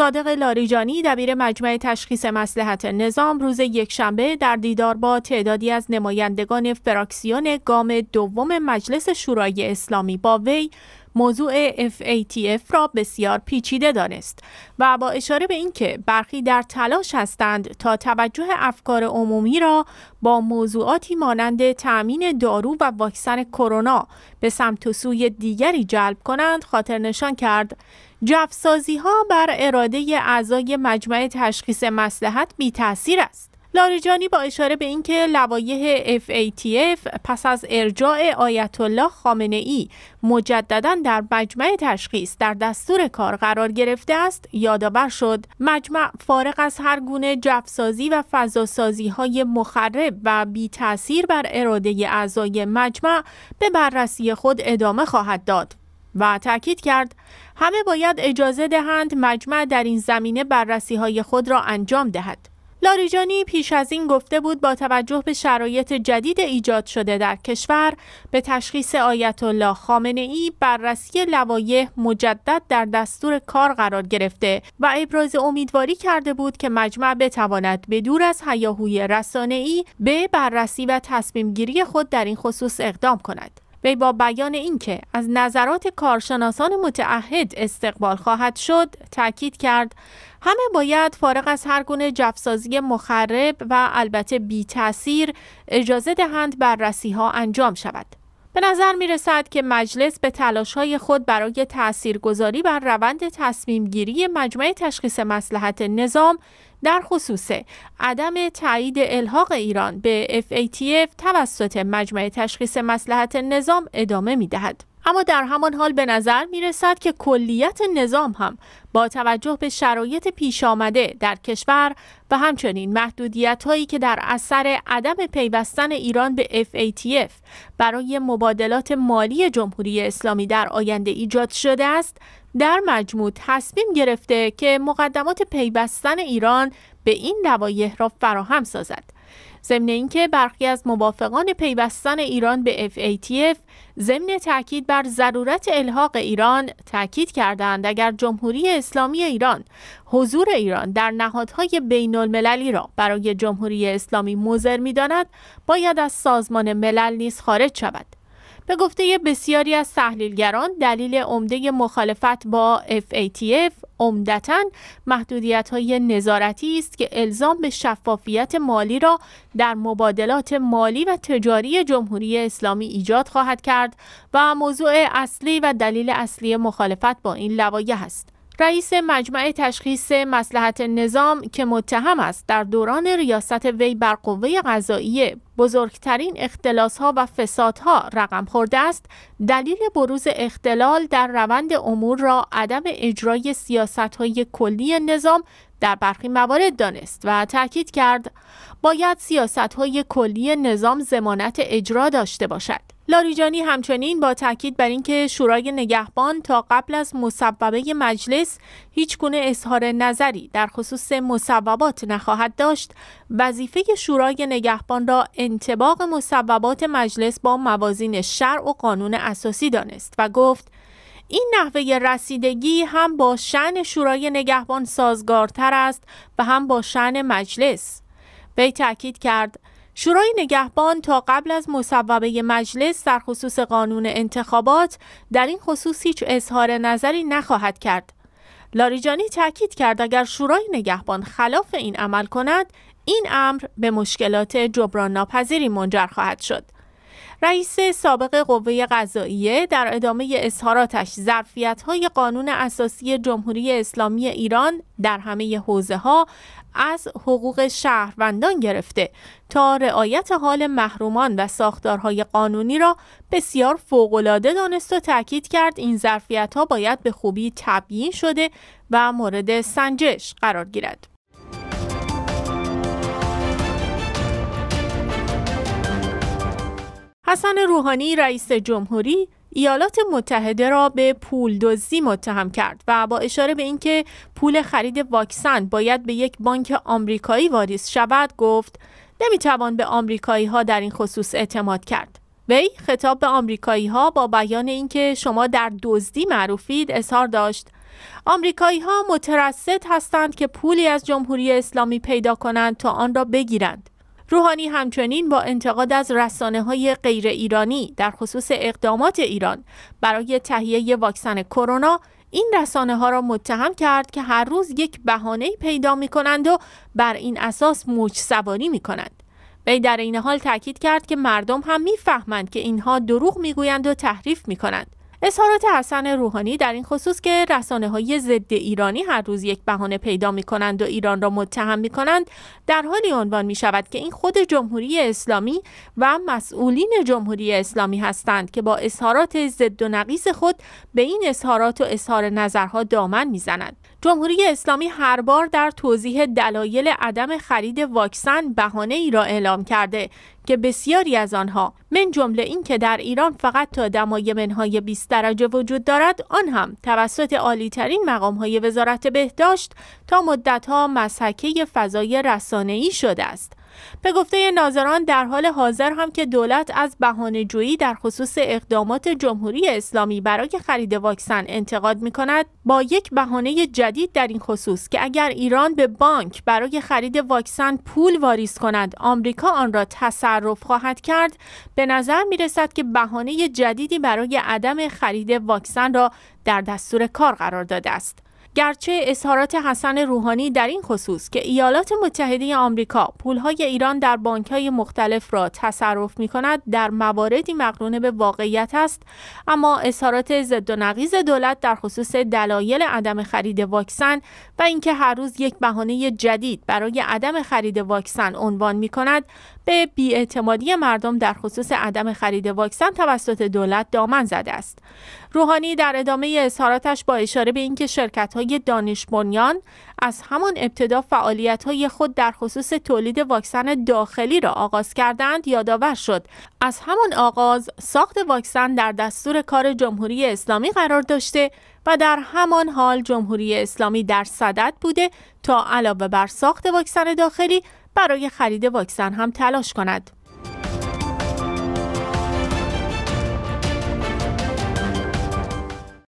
صادق لاریجانی دبیر مجمع تشخیص مسلحت نظام روز یکشنبه در دیدار با تعدادی از نمایندگان فراکسیون گام دوم مجلس شورای اسلامی با وی موضوع FATF را بسیار پیچیده دانست و با اشاره به اینکه برخی در تلاش هستند تا توجه افکار عمومی را با موضوعاتی مانند تأمین دارو و واکسن کرونا به سمت سوی دیگری جلب کنند خاطر نشان کرد جفسازی ها بر اراده اعضای مجمع تشخیص مسلحت بی تأثیر است لاریجانی با اشاره به اینکه لوایح FATF پس از ارجاع آیت الله خامنه ای مجددا در مجمع تشخیص در دستور کار قرار گرفته است یادآور شد مجمع فارغ از هر گونه جفسازی و فضاسازی های مخرب و بی تاثیر بر اراده اعضای مجمع به بررسی خود ادامه خواهد داد و تاکید کرد همه باید اجازه دهند مجمع در این زمینه بررسی های خود را انجام دهد لاریجانی پیش از این گفته بود با توجه به شرایط جدید ایجاد شده در کشور به تشخیص آیت الله خامنه ای بررسی لوایح مجدد در دستور کار قرار گرفته و ابراز امیدواری کرده بود که مجمع بتواند به دور از حیاهوی رسانه ای به بررسی و تصمیم گیری خود در این خصوص اقدام کند. وی با بیان اینکه از نظرات کارشناسان متعهد استقبال خواهد شد تاکید کرد همه باید فارغ از هر گونه جفسازی مخرب و البته بی تاثیر اجازه دهند بررسی ها انجام شود به نظر می رسد که مجلس به تلاش های خود برای تاثیرگذاری بر روند تصمیم گیری مجمع تشخیص مسلحت نظام در خصوص عدم تایید الحاق ایران به FATF توسط مجمع تشخیص مسلحت نظام ادامه می دهد. اما در همان حال به نظر می رسد که کلیت نظام هم با توجه به شرایط پیش آمده در کشور و همچنین محدودیت هایی که در اثر عدم پیوستن ایران به FATF برای مبادلات مالی جمهوری اسلامی در آینده ایجاد شده است در مجموع تصمیم گرفته که مقدمات پیوستن ایران به این دوایح را فراهم سازد ضمن اینکه برخی از موافقان پیوستن ایران به FATF ضمن تاکید بر ضرورت الحاق ایران تاکید کردند اگر جمهوری اسلامی ایران حضور ایران در نهادهای بین المللی را برای جمهوری اسلامی مضر میداند باید از سازمان ملل نیز خارج شود به گفته بسیاری از تحلیلگران دلیل عمده مخالفت با FATF عمدتا محدودیت های نظارتی است که الزام به شفافیت مالی را در مبادلات مالی و تجاری جمهوری اسلامی ایجاد خواهد کرد و موضوع اصلی و دلیل اصلی مخالفت با این لوایح است. رئیس مجمع تشخیص مسلحت نظام که متهم است در دوران ریاست وی بر قوه قضاییه بزرگترین ها و فسادها رقم خورده است دلیل بروز اختلال در روند امور را عدم اجرای های کلی نظام در برخی موارد دانست و تاکید کرد باید های کلی نظام زمانت اجرا داشته باشد لاریجانی همچنین با تاکید بر اینکه شورای نگهبان تا قبل از مصوبه مجلس هیچ گونه اظهار نظری در خصوص مصوبات نخواهد داشت، وظیفه شورای نگهبان را انتباق مصوبات مجلس با موازین شرع و قانون اساسی دانست و گفت این نحوه رسیدگی هم با شن شورای نگهبان سازگارتر است و هم با شن مجلس. وی تاکید کرد شورای نگهبان تا قبل از مصوبه مجلس در خصوص قانون انتخابات در این خصوص هیچ اظهار نظری نخواهد کرد. لاریجانی تاکید کرد اگر شورای نگهبان خلاف این عمل کند این امر به مشکلات جبران ناپذیری منجر خواهد شد. رئیس سابق قوه قضاییه در ادامه اظهاراتش ظرفیت های قانون اساسی جمهوری اسلامی ایران در همه حوزه ها از حقوق شهروندان گرفته تا رعایت حال محرومان و ساختارهای قانونی را بسیار فوقالعاده دانست و تاکید کرد این ظرفیت ها باید به خوبی تبیین شده و مورد سنجش قرار گیرد. حسن روحانی رئیس جمهوری ایالات متحده را به پول دزدی متهم کرد و با اشاره به اینکه پول خرید واکسن باید به یک بانک آمریکایی واریز شود گفت نمیتوان به آمریکایی ها در این خصوص اعتماد کرد وی خطاب به آمریکایی ها با بیان اینکه شما در دزدی معروفید اظهار داشت آمریکایی ها مترصد هستند که پولی از جمهوری اسلامی پیدا کنند تا آن را بگیرند روحانی همچنین با انتقاد از رسانه های غیر ایرانی در خصوص اقدامات ایران برای تهیه واکسن کرونا این رسانه ها را متهم کرد که هر روز یک بهانه پیدا می کنند و بر این اساس موج سواری می کنند. وی در این حال تاکید کرد که مردم هم میفهمند که اینها دروغ میگویند و تحریف می کنند. اظهارات حسن روحانی در این خصوص که رسانه های ضد ایرانی هر روز یک بهانه پیدا می کنند و ایران را متهم می کنند در حالی عنوان می شود که این خود جمهوری اسلامی و مسئولین جمهوری اسلامی هستند که با اظهارات ضد و نقیض خود به این اظهارات و اظهار نظرها دامن زنند. جمهوری اسلامی هر بار در توضیح دلایل عدم خرید واکسن بهانه ای را اعلام کرده که بسیاری از آنها من جمله این که در ایران فقط تا دمای منهای 20 درجه وجود دارد آن هم توسط عالی ترین مقام های وزارت بهداشت تا مدت ها مسحکه فضای رسانه ای شده است به گفته ناظران در حال حاضر هم که دولت از بهانه‌جویی در خصوص اقدامات جمهوری اسلامی برای خرید واکسن انتقاد می کند با یک بهانه جدید در این خصوص که اگر ایران به بانک برای خرید واکسن پول واریز کند آمریکا آن را تصرف خواهد کرد به نظر می رسد که بهانه جدیدی برای عدم خرید واکسن را در دستور کار قرار داده است گرچه اظهارات حسن روحانی در این خصوص که ایالات متحده آمریکا پولهای ایران در بانکهای مختلف را تصرف می کند در مواردی مقرونه به واقعیت است اما اظهارات ضد و نقیز دولت در خصوص دلایل عدم خرید واکسن و اینکه هر روز یک بهانه جدید برای عدم خرید واکسن عنوان می کند به بیاعتمادی مردم در خصوص عدم خرید واکسن توسط دولت دامن زده است. روحانی در ادامه اظهاراتش با اشاره به اینکه شرکت‌های دانش بنیان از همان ابتدا فعالیت‌های خود در خصوص تولید واکسن داخلی را آغاز کردند یادآور شد. از همان آغاز ساخت واکسن در دستور کار جمهوری اسلامی قرار داشته و در همان حال جمهوری اسلامی در صدد بوده تا علاوه بر ساخت واکسن داخلی برای خرید واکسن هم تلاش کند.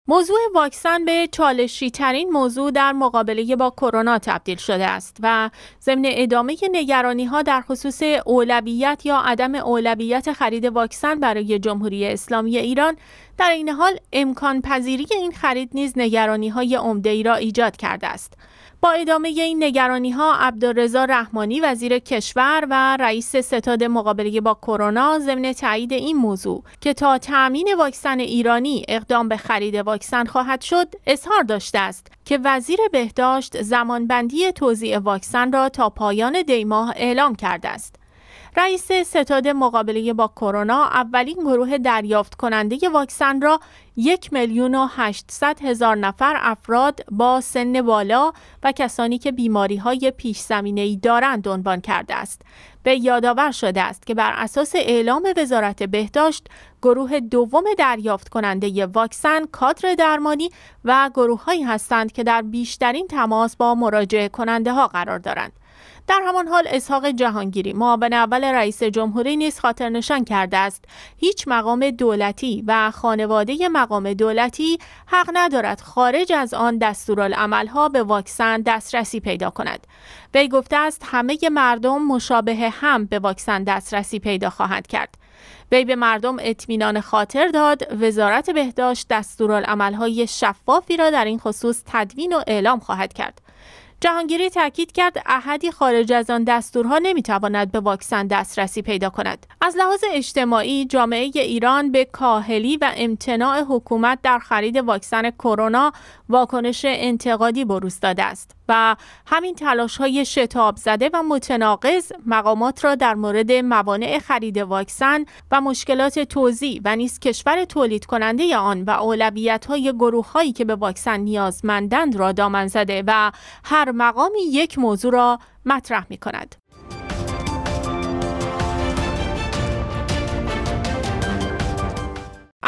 موضوع واکسن به چالشی ترین موضوع در مقابله با کرونا تبدیل شده است و ضمن ادامه نگرانی ها در خصوص اولویت یا عدم اولویت خرید واکسن برای جمهوری اسلامی ایران در این حال امکان پذیری این خرید نیز نگرانی های عمده ای را ایجاد کرده است. با ادامه این نگرانی ها عبدالرزا رحمانی وزیر کشور و رئیس ستاد مقابله با کرونا ضمن تایید این موضوع که تا تأمین واکسن ایرانی اقدام به خرید واکسن خواهد شد اظهار داشته است که وزیر بهداشت زمانبندی توزیع واکسن را تا پایان دیماه اعلام کرده است رئیس ستاد مقابله با کرونا اولین گروه دریافت کننده واکسن را یک میلیون و هشتصد هزار نفر افراد با سن بالا و کسانی که بیماری های پیش زمینه ای دارند عنوان کرده است. به یادآور شده است که بر اساس اعلام وزارت بهداشت گروه دوم دریافت کننده واکسن کادر درمانی و گروههایی هستند که در بیشترین تماس با مراجعه کننده ها قرار دارند. در همان حال اسحاق جهانگیری معاون اول رئیس جمهوری نیز خاطرنشان کرده است هیچ مقام دولتی و خانواده مقام دولتی حق ندارد خارج از آن دستورالعملها به واکسن دسترسی پیدا کند وی گفته است همه مردم مشابه هم به واکسن دسترسی پیدا خواهند کرد وی به مردم اطمینان خاطر داد وزارت بهداشت دستورالعملهای شفافی را در این خصوص تدوین و اعلام خواهد کرد جهانگیری تاکید کرد احدی خارج از آن دستورها نمیتواند به واکسن دسترسی پیدا کند از لحاظ اجتماعی جامعه ایران به کاهلی و امتناع حکومت در خرید واکسن کرونا واکنش انتقادی بروز داده است و همین تلاش های شتاب زده و متناقض مقامات را در مورد موانع خرید واکسن و مشکلات توزیع و نیز کشور تولید کننده آن و اولویت های گروه هایی که به واکسن نیازمندند را دامن زده و هر مقامی یک موضوع را مطرح می کند.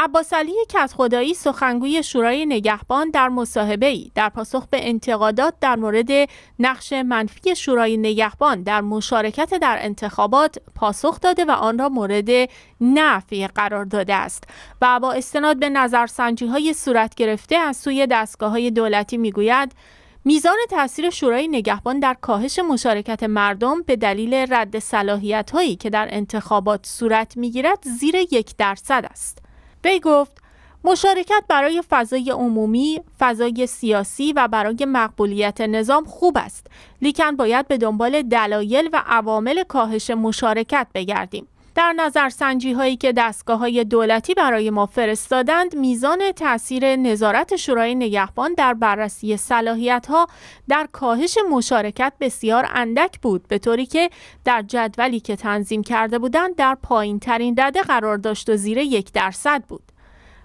عباس علی کتخدایی سخنگوی شورای نگهبان در مصاحبه ای در پاسخ به انتقادات در مورد نقش منفی شورای نگهبان در مشارکت در انتخابات پاسخ داده و آن را مورد نفی قرار داده است و با استناد به نظرسنجی های صورت گرفته از سوی دستگاه های دولتی میگوید میزان تاثیر شورای نگهبان در کاهش مشارکت مردم به دلیل رد صلاحیت هایی که در انتخابات صورت میگیرد زیر یک درصد است. وی گفت مشارکت برای فضای عمومی، فضای سیاسی و برای مقبولیت نظام خوب است، لیکن باید به دنبال دلایل و عوامل کاهش مشارکت بگردیم. در نظر سنجی هایی که دستگاه های دولتی برای ما فرستادند میزان تاثیر نظارت شورای نگهبان در بررسی صلاحیت ها در کاهش مشارکت بسیار اندک بود به طوری که در جدولی که تنظیم کرده بودند در پایین ترین رده قرار داشت و زیر یک درصد بود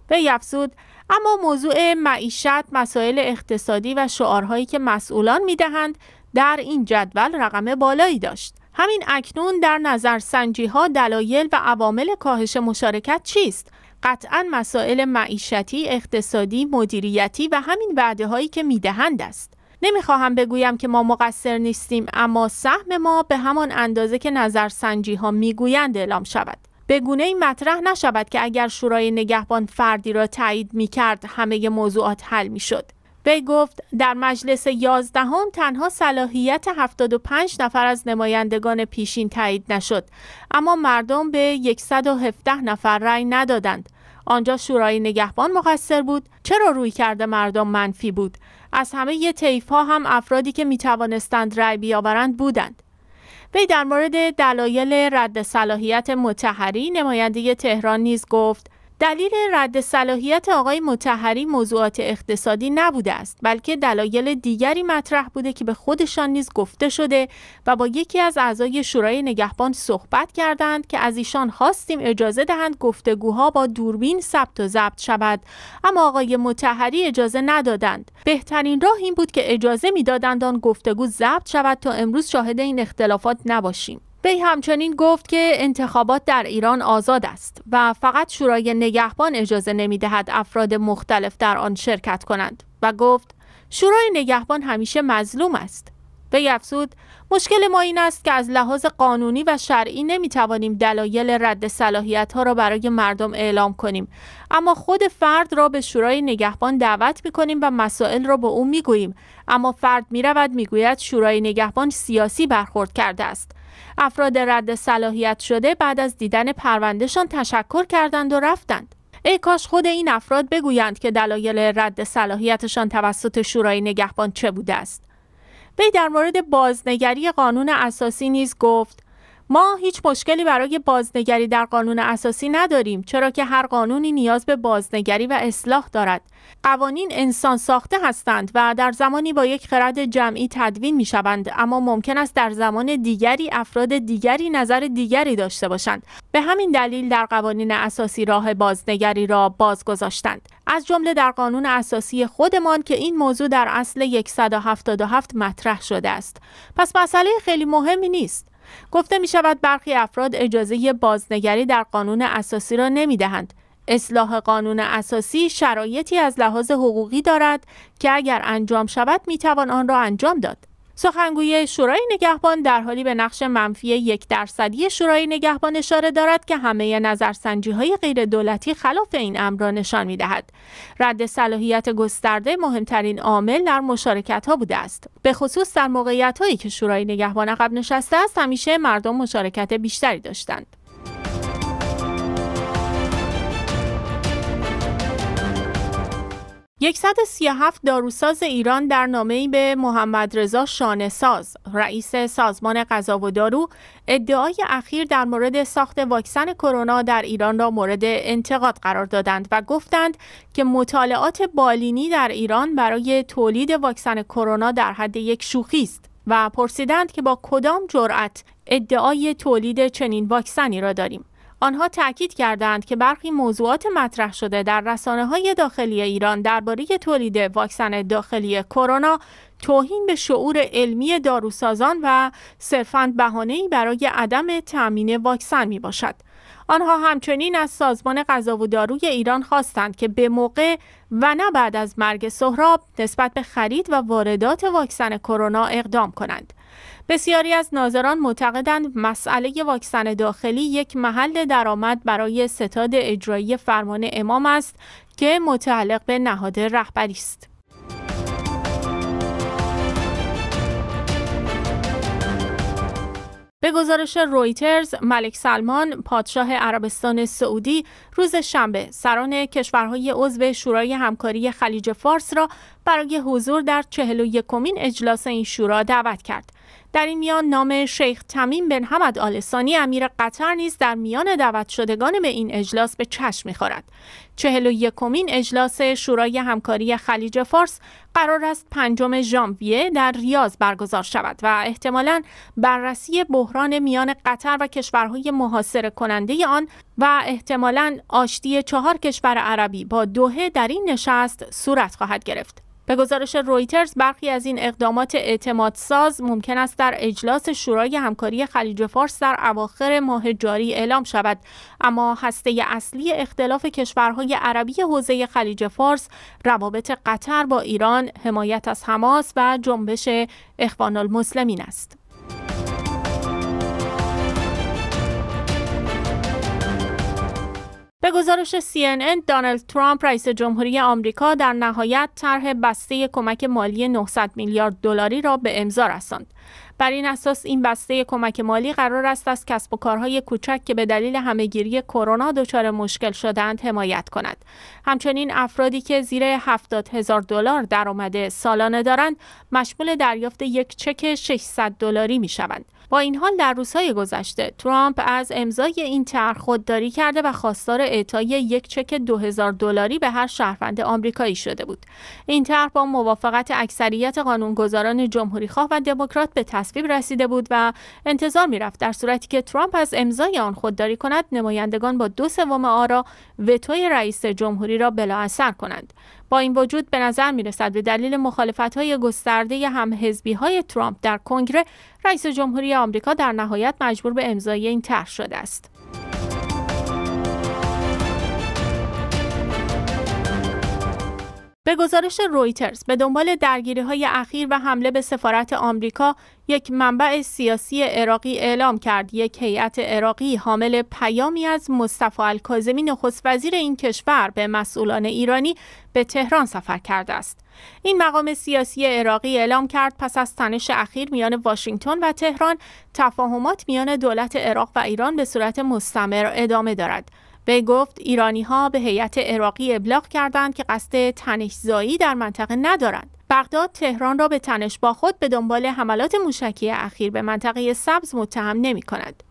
به افزود اما موضوع معیشت مسائل اقتصادی و شعارهایی که مسئولان میدهند در این جدول رقم بالایی داشت همین اکنون در نظر سنجی ها دلایل و عوامل کاهش مشارکت چیست؟ قطعا مسائل معیشتی، اقتصادی، مدیریتی و همین وعده هایی که میدهند است. نمیخواهم بگویم که ما مقصر نیستیم اما سهم ما به همان اندازه که نظرسنجی ها میگویند اعلام شود. به گونه این مطرح نشود که اگر شورای نگهبان فردی را تایید می کرد همه موضوعات حل می شد. وی گفت در مجلس یازدهم تنها صلاحیت 75 نفر از نمایندگان پیشین تایید نشد اما مردم به 117 نفر رأی ندادند آنجا شورای نگهبان مقصر بود چرا روی کرده مردم منفی بود از همه یه هم افرادی که می توانستند رأی بیاورند بودند وی در مورد دلایل رد صلاحیت متحری نماینده تهران نیز گفت دلیل رد صلاحیت آقای متحری موضوعات اقتصادی نبوده است بلکه دلایل دیگری مطرح بوده که به خودشان نیز گفته شده و با یکی از اعضای شورای نگهبان صحبت کردند که از ایشان خواستیم اجازه دهند گفتگوها با دوربین ثبت و ضبط شود اما آقای متحری اجازه ندادند بهترین راه این بود که اجازه میدادند آن گفتگو ضبط شود تا امروز شاهد این اختلافات نباشیم وی همچنین گفت که انتخابات در ایران آزاد است و فقط شورای نگهبان اجازه نمی دهد افراد مختلف در آن شرکت کنند و گفت شورای نگهبان همیشه مظلوم است. وی افزود مشکل ما این است که از لحاظ قانونی و شرعی نمی توانیم دلایل رد صلاحیت ها را برای مردم اعلام کنیم اما خود فرد را به شورای نگهبان دعوت می کنیم و مسائل را به او می گوییم اما فرد می رود می گوید شورای نگهبان سیاسی برخورد کرده است افراد رد صلاحیت شده بعد از دیدن پروندهشان تشکر کردند و رفتند ای کاش خود این افراد بگویند که دلایل رد صلاحیتشان توسط شورای نگهبان چه بوده است وی در مورد بازنگری قانون اساسی نیز گفت ما هیچ مشکلی برای بازنگری در قانون اساسی نداریم چرا که هر قانونی نیاز به بازنگری و اصلاح دارد قوانین انسان ساخته هستند و در زمانی با یک خرد جمعی تدوین می شوند اما ممکن است در زمان دیگری افراد دیگری نظر دیگری داشته باشند به همین دلیل در قوانین اساسی راه بازنگری را باز گذاشتند از جمله در قانون اساسی خودمان که این موضوع در اصل 177 مطرح شده است پس مسئله خیلی مهمی نیست گفته می شود برخی افراد اجازه بازنگری در قانون اساسی را نمی دهند. اصلاح قانون اساسی شرایطی از لحاظ حقوقی دارد که اگر انجام شود می توان آن را انجام داد. سخنگوی شورای نگهبان در حالی به نقش منفی یک درصدی شورای نگهبان اشاره دارد که همه نظرسنجی های غیر دولتی خلاف این امر را نشان می دهد. رد صلاحیت گسترده مهمترین عامل در مشارکت ها بوده است. به خصوص در موقعیت هایی که شورای نگهبان عقب نشسته است همیشه مردم مشارکت بیشتری داشتند. 137 داروساز ایران در نامه‌ای به محمد رضا شانساز رئیس سازمان غذا و دارو ادعای اخیر در مورد ساخت واکسن کرونا در ایران را مورد انتقاد قرار دادند و گفتند که مطالعات بالینی در ایران برای تولید واکسن کرونا در حد یک شوخی است و پرسیدند که با کدام جرأت ادعای تولید چنین واکسنی را داریم آنها تاکید کردند که برخی موضوعات مطرح شده در رسانه های داخلی ایران درباره تولید واکسن داخلی کرونا توهین به شعور علمی داروسازان و صرفاً بهانه‌ای برای عدم تأمین واکسن می باشد. آنها همچنین از سازمان غذا و داروی ایران خواستند که به موقع و نه بعد از مرگ سهراب نسبت به خرید و واردات واکسن کرونا اقدام کنند. بسیاری از ناظران معتقدند مسئله واکسن داخلی یک محل درآمد برای ستاد اجرایی فرمان امام است که متعلق به نهاد رهبری است. به گزارش رویترز ملک سلمان پادشاه عربستان سعودی روز شنبه سران کشورهای عضو شورای همکاری خلیج فارس را برای حضور در چهل و اجلاس این شورا دعوت کرد در این میان نام شیخ تمیم بن حمد آل ثانی امیر قطر نیز در میان دعوت شدگان به این اجلاس به چشم میخورد. چهل و یکمین اجلاس شورای همکاری خلیج فارس قرار است پنجم ژانویه در ریاض برگزار شود و احتمالا بررسی بحران میان قطر و کشورهای محاصره کننده آن و احتمالا آشتی چهار کشور عربی با دوهه در این نشست صورت خواهد گرفت. به گزارش رویترز برخی از این اقدامات ساز ممکن است در اجلاس شورای همکاری خلیج فارس در اواخر ماه جاری اعلام شود اما هسته اصلی اختلاف کشورهای عربی حوزه خلیج فارس روابط قطر با ایران حمایت از حماس و جنبش اخوان المسلمین است به گزارش CNN، دانلد ترامپ رئیس جمهوری آمریکا در نهایت طرح بسته کمک مالی 900 میلیارد دلاری را به امضا رساند. بر این اساس این بسته کمک مالی قرار است از کسب و کارهای کوچک که به دلیل همهگیری کرونا دچار مشکل شدند حمایت کند همچنین افرادی که زیر 70 هزار دلار درآمد سالانه دارند مشمول دریافت یک چک 600 دلاری می شوند با این حال در روزهای گذشته ترامپ از امضای این طرح خودداری کرده و خواستار اعطای یک چک 2000 دلاری به هر شهروند آمریکایی شده بود این طرح با موافقت اکثریت قانونگذاران جمهوریخواه و دموکرات به تصویب رسیده بود و انتظار میرفت در صورتی که ترامپ از امضای آن خودداری کند نمایندگان با دو سوم آرا وتوی رئیس جمهوری را بلااثر کنند با این وجود به نظر می رسد به دلیل مخالفت های گسترده همحزبی های ترامپ در کنگره رئیس جمهوری آمریکا در نهایت مجبور به امضای این طرح شده است. به گزارش رویترز به دنبال درگیری های اخیر و حمله به سفارت آمریکا یک منبع سیاسی عراقی اعلام کرد یک هیئت عراقی حامل پیامی از مصطفی الکاظمی نخست وزیر این کشور به مسئولان ایرانی به تهران سفر کرده است این مقام سیاسی عراقی اعلام کرد پس از تنش اخیر میان واشنگتن و تهران تفاهمات میان دولت عراق و ایران به صورت مستمر ادامه دارد وی گفت ایرانی ها به هیئت عراقی ابلاغ کردند که قصد تنشزایی در منطقه ندارند. بغداد تهران را به تنش با خود به دنبال حملات موشکی اخیر به منطقه سبز متهم نمی کند.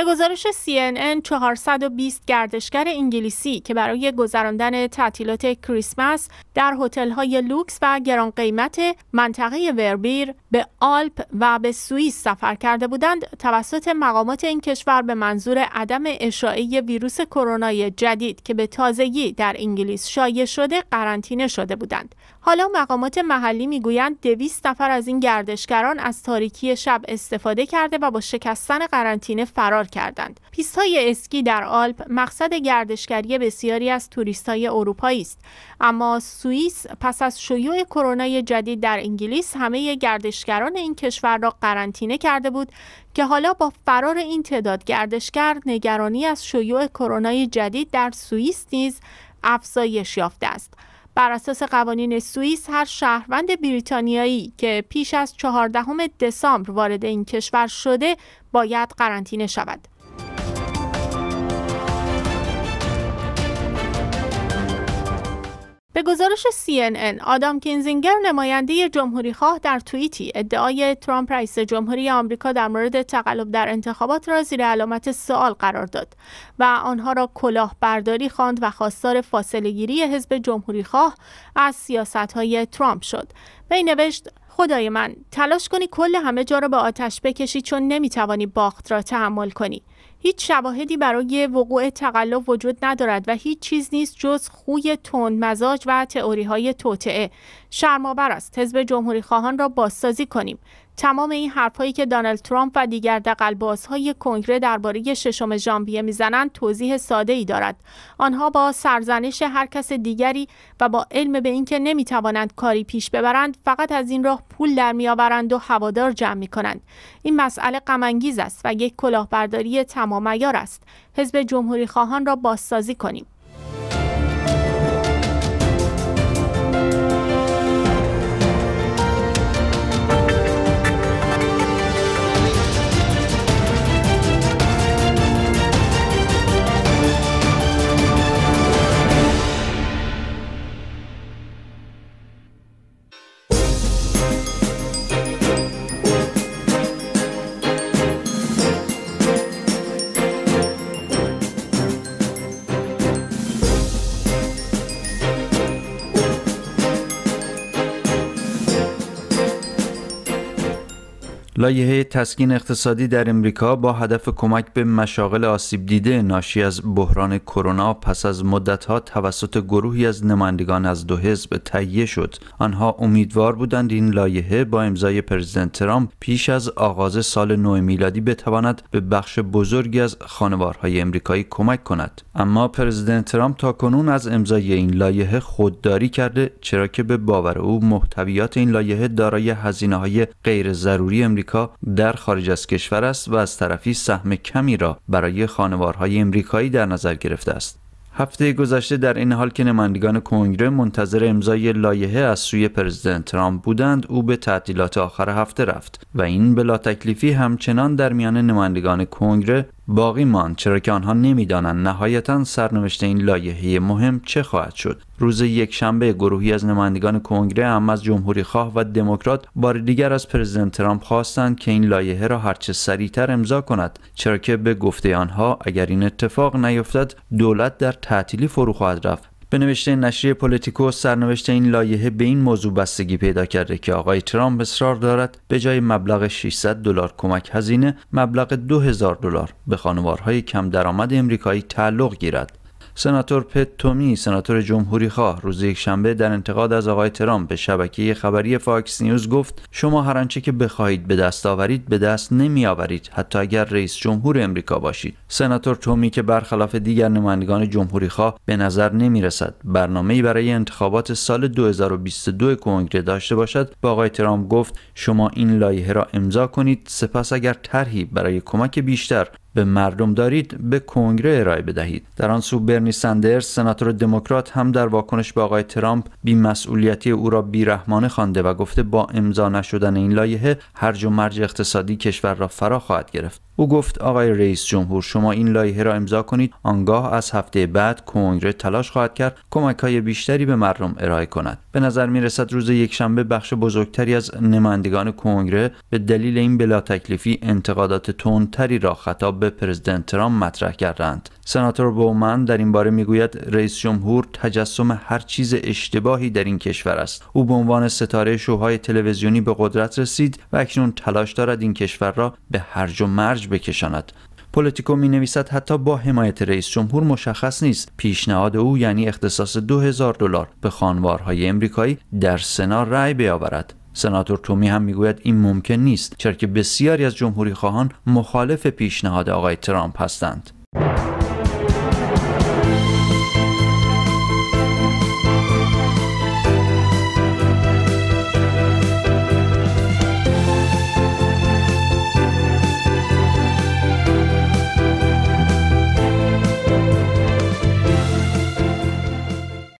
به گزارش CNN 420 گردشگر انگلیسی که برای گذراندن تعطیلات کریسمس در هتل‌های لوکس و گران قیمت منطقه وربیر به آلپ و به سوئیس سفر کرده بودند توسط مقامات این کشور به منظور عدم اشاعه ویروس کرونا جدید که به تازگی در انگلیس شایع شده قرنطینه شده بودند حالا مقامات محلی میگویند دویست نفر از این گردشگران از تاریکی شب استفاده کرده و با شکستن قرنطینه فرار کردند. های اسکی در آلپ مقصد گردشگری بسیاری از توریست های اروپایی است. اما سوئیس پس از شیوع کرونا جدید در انگلیس همه گردشگران این کشور را قرنطینه کرده بود که حالا با فرار این تعداد گردشگر نگرانی از شیوع کرونا جدید در سوئیس نیز افزایش یافته است. بر اساس قوانین سوئیس هر شهروند بریتانیایی که پیش از چهاردهم دسامبر وارد این کشور شده باید قرنطینه شود. به گزارش CNN، آدام کینزینگر نماینده جمهوری خواه در توییتی ادعای ترامپ رئیس جمهوری آمریکا در مورد تقلب در انتخابات را زیر علامت سوال قرار داد و آنها را کلاهبرداری خواند و خواستار فاصله گیری حزب جمهوری خواه از سیاست های ترامپ شد. وی نوشت خدای من تلاش کنی کل همه جا را به آتش بکشی چون نمیتوانی باخت را تحمل کنی هیچ شواهدی برای وقوع تقلب وجود ندارد و هیچ چیز نیست جز خوی تند مزاج و تئوری های توطعه شرمآور است حزب جمهوری خواهان را بازسازی کنیم تمام این حرفهایی که دانالد ترامپ و دیگر دقلبازهای کنگره درباره ششم ژانویه میزنند توضیح ساده ای دارد آنها با سرزنش هر کس دیگری و با علم به اینکه توانند کاری پیش ببرند فقط از این راه پول در میآورند و هوادار جمع می کنند این مسئله غم است و یک کلاهبرداری تمام است حزب جمهوری خواهان را بازسازی کنیم لایحه تسکین اقتصادی در امریکا با هدف کمک به مشاغل آسیب دیده ناشی از بحران کرونا پس از مدتها توسط گروهی از نمایندگان از دو حزب تهیه شد آنها امیدوار بودند این لایحه با امضای پرزیدنت ترامپ پیش از آغاز سال نو میلادی بتواند به بخش بزرگی از خانوارهای امریکایی کمک کند اما پرزیدنت ترامپ تا کنون از امضای این لایحه خودداری کرده چرا که به باور او محتویات این لایحه دارای هزینه های غیر ضروری امریکا در خارج از کشور است و از طرفی سهم کمی را برای خانوارهای امریکایی در نظر گرفته است. هفته گذشته در این حال که نمایندگان کنگره منتظر امضای لایحه از سوی پرزیدنت ترامپ بودند او به تعطیلات آخر هفته رفت و این بلا تکلیفی همچنان در میان نمایندگان کنگره باقی ماند چرا که آنها نمیدانند نهایتا سرنوشت این لایحه مهم چه خواهد شد روز یک شنبه گروهی از نمایندگان کنگره هم از جمهوری خواه و دموکرات بار دیگر از پرزیدنت ترامپ خواستند که این لایحه را هرچه سریعتر امضا کند چرا که به گفته آنها اگر این اتفاق نیفتد دولت در تعطیلی فرو خواهد رفت به نوشته نشریه پلیتیکو سرنوشت این لایحه به این موضوع بستگی پیدا کرده که آقای ترامپ اصرار دارد به جای مبلغ 600 دلار کمک هزینه مبلغ 2000 دلار به خانوارهای کم درآمد امریکایی تعلق گیرد سناتور پت تومی سناتور جمهوری خواه روز شنبه در انتقاد از آقای ترامپ به شبکه خبری فاکس نیوز گفت شما هر آنچه که بخواهید به دست آورید به دست نمی آورید حتی اگر رئیس جمهور امریکا باشید سناتور تومی که برخلاف دیگر نمایندگان جمهوری خواه به نظر نمی رسد برنامه‌ای برای انتخابات سال 2022 کنگره داشته باشد با آقای ترامپ گفت شما این لایحه را امضا کنید سپس اگر طرحی برای کمک بیشتر به مردم دارید به کنگره ارائه بدهید در آن سو برنی سندرز سناتور دموکرات هم در واکنش به آقای ترامپ بیمسئولیتی او را بیرحمانه خوانده و گفته با امضا نشدن این لایحه هرج و مرج اقتصادی کشور را فرا خواهد گرفت او گفت آقای رئیس جمهور شما این لایحه را امضا کنید آنگاه از هفته بعد کنگره تلاش خواهد کرد کمک های بیشتری به مردم ارائه کند به نظر می روز یکشنبه بخش بزرگتری از نمایندگان کنگره به دلیل این بلاتکلیفی انتقادات تندتری را خطاب به پرزیدنت ترامپ مطرح کردند سناتور بومن در این باره میگوید رئیس جمهور تجسم هر چیز اشتباهی در این کشور است او به عنوان ستاره شوهای تلویزیونی به قدرت رسید و اکنون تلاش دارد این کشور را به هرج و مرج بکشاند پولیتیکو می نویسد حتی با حمایت رئیس جمهور مشخص نیست پیشنهاد او یعنی اختصاص 2000 هزار دلار به خانوارهای امریکایی در سنا رأی بیاورد سناتور تومی هم میگوید این ممکن نیست چرا که بسیاری از جمهوری خواهان مخالف پیشنهاد آقای ترامپ هستند.